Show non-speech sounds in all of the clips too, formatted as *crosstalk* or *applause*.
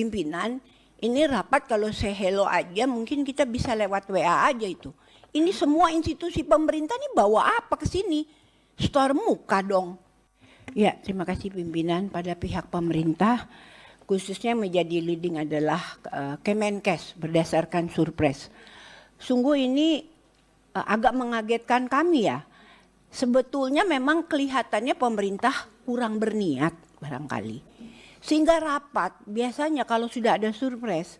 pimpinan, ini rapat kalau saya hello aja mungkin kita bisa lewat WA aja itu. Ini semua institusi pemerintah ini bawa apa ke sini? Store muka dong. Ya, terima kasih pimpinan pada pihak pemerintah khususnya menjadi leading adalah uh, Kemenkes berdasarkan surpres. Sungguh ini uh, agak mengagetkan kami ya. Sebetulnya memang kelihatannya pemerintah kurang berniat barangkali. Sehingga rapat biasanya kalau sudah ada surprise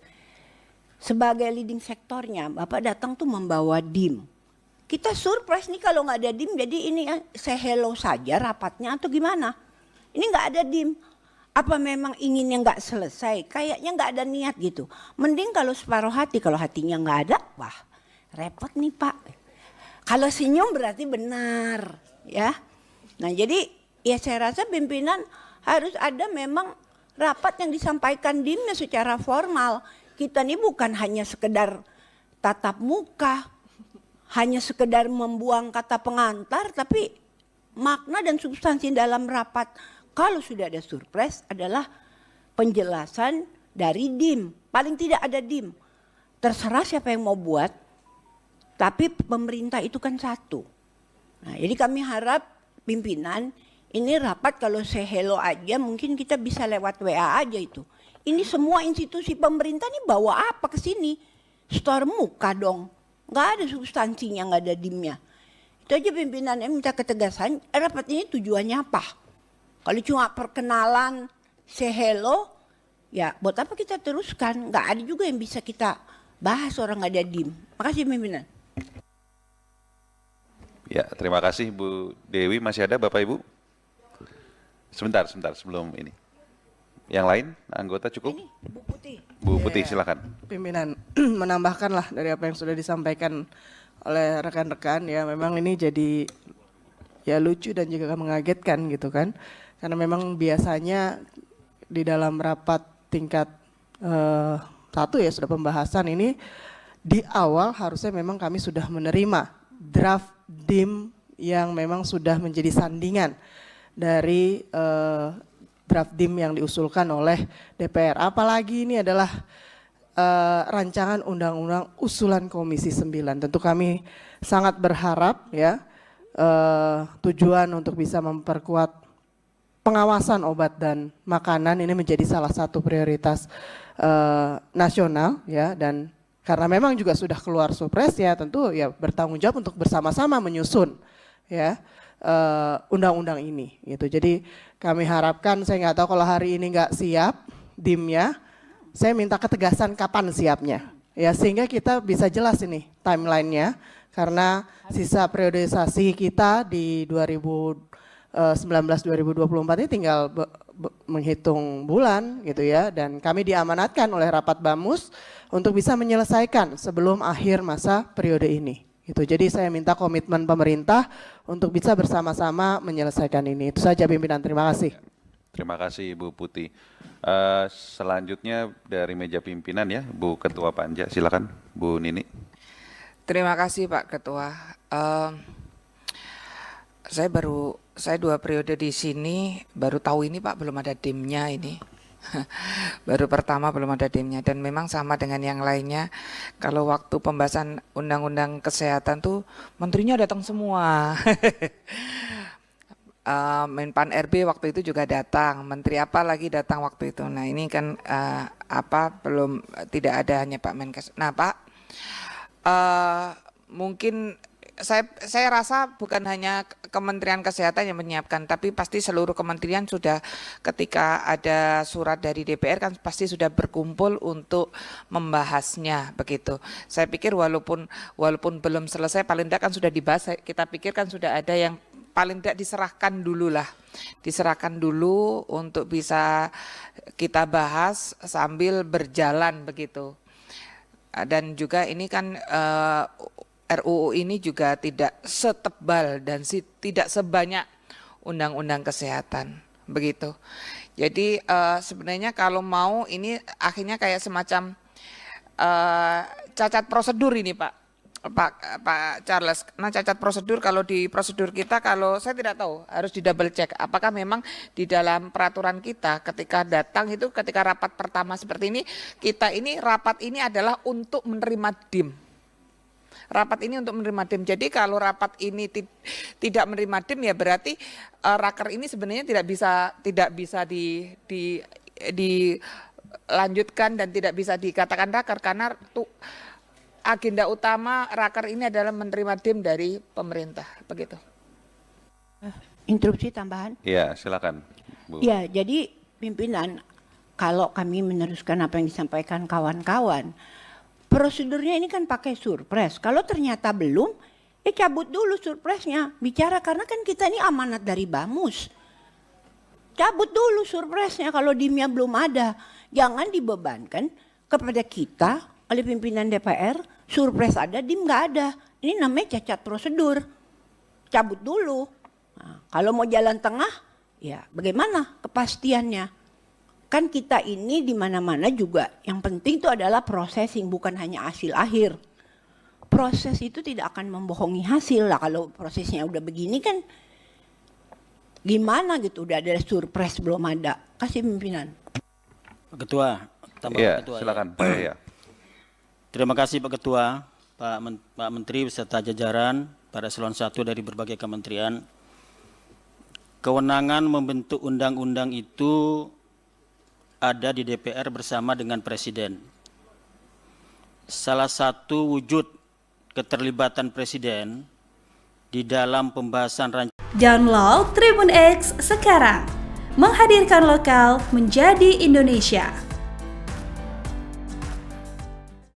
sebagai leading sektornya Bapak datang tuh membawa dim. Kita surprise nih kalau nggak ada dim jadi ini eh, saya hello saja rapatnya atau gimana? Ini nggak ada dim. Apa memang inginnya nggak selesai? Kayaknya nggak ada niat gitu. Mending kalau separuh hati, kalau hatinya nggak ada, wah repot nih Pak. Kalau senyum berarti benar, ya. Nah jadi ya saya rasa pimpinan harus ada memang rapat yang disampaikan dimnya secara formal kita ini bukan hanya sekedar tatap muka, hanya sekedar membuang kata pengantar, tapi makna dan substansi dalam rapat kalau sudah ada surprise adalah penjelasan dari dim. Paling tidak ada dim. Terserah siapa yang mau buat, tapi pemerintah itu kan satu. Nah, jadi kami harap pimpinan ini rapat kalau sehelo aja mungkin kita bisa lewat WA aja itu. Ini semua institusi pemerintah nih bawa apa ke sini? Store muka dong. Nggak ada substansinya, nggak ada dimnya. Itu aja pimpinannya minta ketegasan, rapat ini tujuannya apa? Kalau cuma perkenalan, sehelo, ya buat apa kita teruskan? Nggak ada juga yang bisa kita bahas orang nggak ada dim. Makasih pimpinan. Ya, terima kasih Bu Dewi. Masih ada Bapak Ibu? Sebentar, sebentar sebelum ini. Yang lain anggota cukup? Ini Bu Putih. Bu Putih iya. silakan. Pimpinan *clears throat* menambahkanlah dari apa yang sudah disampaikan oleh rekan-rekan ya memang ini jadi ya lucu dan juga mengagetkan gitu kan. Karena memang biasanya di dalam rapat tingkat eh, satu ya sudah pembahasan ini di awal harusnya memang kami sudah menerima draft dim yang memang sudah menjadi sandingan dari uh, draft dim yang diusulkan oleh DPR. Apalagi ini adalah uh, rancangan undang-undang usulan Komisi 9. Tentu kami sangat berharap ya uh, tujuan untuk bisa memperkuat pengawasan obat dan makanan ini menjadi salah satu prioritas uh, nasional ya dan karena memang juga sudah keluar supres ya tentu ya bertanggung jawab untuk bersama-sama menyusun ya Eh, undang-undang uh, ini gitu. Jadi kami harapkan saya nggak tahu kalau hari ini nggak siap dimnya, saya minta ketegasan kapan siapnya ya sehingga kita bisa jelas ini timelinenya karena sisa periodisasi kita di 2019-2024 eh, ini tinggal menghitung bulan gitu ya dan kami diamanatkan oleh rapat BAMUS untuk bisa menyelesaikan sebelum akhir masa periode ini. Itu. Jadi saya minta komitmen pemerintah untuk bisa bersama-sama menyelesaikan ini. Itu saja pimpinan. Terima kasih. Terima kasih Ibu Putih. Uh, selanjutnya dari meja pimpinan ya, Bu Ketua Panja. Silakan Bu Nini. Terima kasih Pak Ketua. Uh, saya baru saya dua periode di sini baru tahu ini Pak belum ada dimnya ini. *laughs* baru pertama belum ada timnya dan memang sama dengan yang lainnya kalau waktu pembahasan undang-undang kesehatan tuh menterinya datang semua *laughs* eh, Menpan RB waktu itu juga datang menteri apa lagi datang waktu itu nah ini kan eh, apa belum tidak ada hanya Pak Menkes nah Pak eh, mungkin saya saya rasa bukan hanya Kementerian Kesehatan yang menyiapkan, tapi pasti seluruh kementerian sudah ketika ada surat dari DPR kan pasti sudah berkumpul untuk membahasnya begitu. Saya pikir walaupun walaupun belum selesai, paling tidak kan sudah dibahas. Kita pikir kan sudah ada yang paling tidak diserahkan dulu lah, diserahkan dulu untuk bisa kita bahas sambil berjalan begitu dan juga ini kan eh, RUU ini juga tidak setebal dan si, tidak sebanyak undang-undang kesehatan begitu. Jadi uh, sebenarnya kalau mau ini akhirnya kayak semacam uh, cacat prosedur ini Pak. Pak Pak Charles, nah cacat prosedur kalau di prosedur kita kalau saya tidak tahu harus di double check apakah memang di dalam peraturan kita ketika datang itu ketika rapat pertama seperti ini kita ini rapat ini adalah untuk menerima dim rapat ini untuk menerima dim. Jadi kalau rapat ini ti tidak menerima dim ya berarti uh, raker ini sebenarnya tidak bisa tidak bisa di di dilanjutkan dan tidak bisa dikatakan raker karena tu, agenda utama raker ini adalah menerima dim dari pemerintah begitu. Interupsi tambahan? Iya, silakan. Iya, jadi pimpinan kalau kami meneruskan apa yang disampaikan kawan-kawan, prosedurnya ini kan pakai surpres. Kalau ternyata belum, ya cabut dulu surpresnya. Bicara karena kan kita ini amanat dari Bamus. Cabut dulu surpresnya kalau dimnya belum ada. Jangan dibebankan kepada kita oleh pimpinan DPR, surpres ada, dim nggak ada. Ini namanya cacat prosedur. Cabut dulu. Nah, kalau mau jalan tengah, ya bagaimana kepastiannya? kan kita ini di mana-mana juga yang penting itu adalah processing bukan hanya hasil akhir. Proses itu tidak akan membohongi hasil lah kalau prosesnya udah begini kan gimana gitu udah ada surprise belum ada. Kasih pimpinan. Ketua, tambah iya, ya, ketua. Silakan. Ya. ya. *clears throat* Terima kasih Pak Ketua, Pak, Men Pak Menteri beserta jajaran para salon satu dari berbagai kementerian. Kewenangan membentuk undang-undang itu ada di DPR bersama dengan Presiden. Salah satu wujud keterlibatan Presiden di dalam pembahasan rancangan. Download Tribun X sekarang, menghadirkan lokal menjadi Indonesia.